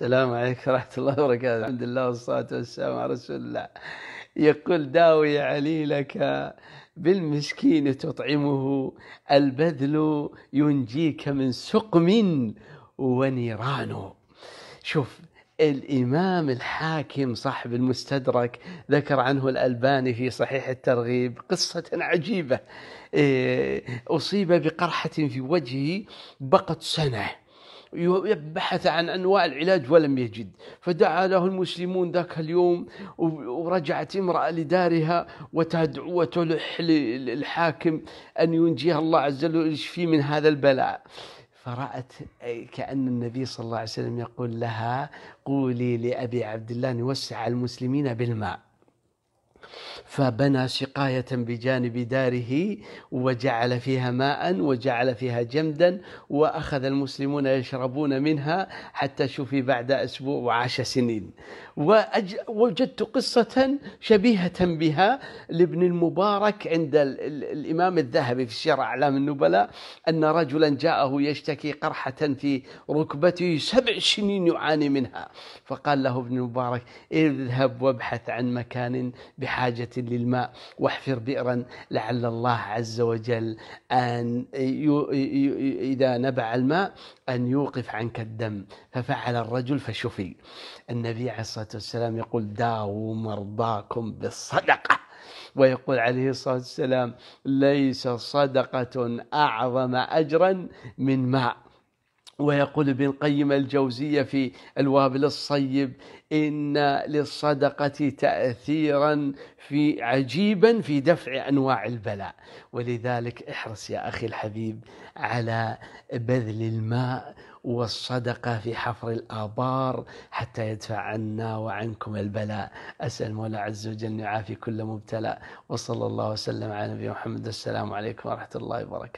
السلام عليكم ورحمة الله وبركاته الحمد لله والصلاة والسلام على رسول الله يقول داوي عليلك بالمسكين تطعمه البذل ينجيك من سقم ونيران شوف الإمام الحاكم صاحب المستدرك ذكر عنه الألباني في صحيح الترغيب قصة عجيبة إيه، أصيب بقرحة في وجهه بقت سنة يبحث عن انواع العلاج ولم يجد فدعا له المسلمون ذاك اليوم ورجعت امراه لدارها وتدعو وتلح للحاكم ان ينجيها الله عز وجل ويشفي من هذا البلاء فرأت كأن النبي صلى الله عليه وسلم يقول لها قولي لأبي عبد الله نوسع المسلمين بالماء فبنى سقاية بجانب داره وجعل فيها ماء وجعل فيها جمدا وأخذ المسلمون يشربون منها حتى شفي بعد أسبوع وعاش سنين ووجدت قصة شبيهة بها لابن المبارك عند الإمام الذهبي في سير أعلام النبلاء أن رجلا جاءه يشتكي قرحة في ركبته سبع سنين يعاني منها فقال له ابن المبارك اذهب وابحث عن مكان بحاجة للماء واحفر بئرا لعل الله عز وجل أن إذا نبع الماء أن يوقف عنك الدم ففعل الرجل فشفي النبي عليه الصلاة والسلام يقول داووا مرضاكم بالصدقة ويقول عليه الصلاه والسلام ليس صدقه اعظم اجرا من ماء ويقول ابن قيم الجوزية في الوابل الصيب إن للصدقة تأثيرا في عجيبا في دفع أنواع البلاء ولذلك احرص يا أخي الحبيب على بذل الماء والصدقة في حفر الآبار حتى يدفع عنا وعنكم البلاء أسأل مولى عز وجل أن يعافي كل مبتلى وصلى الله وسلم على نبينا محمد السلام عليكم ورحمة الله وبركاته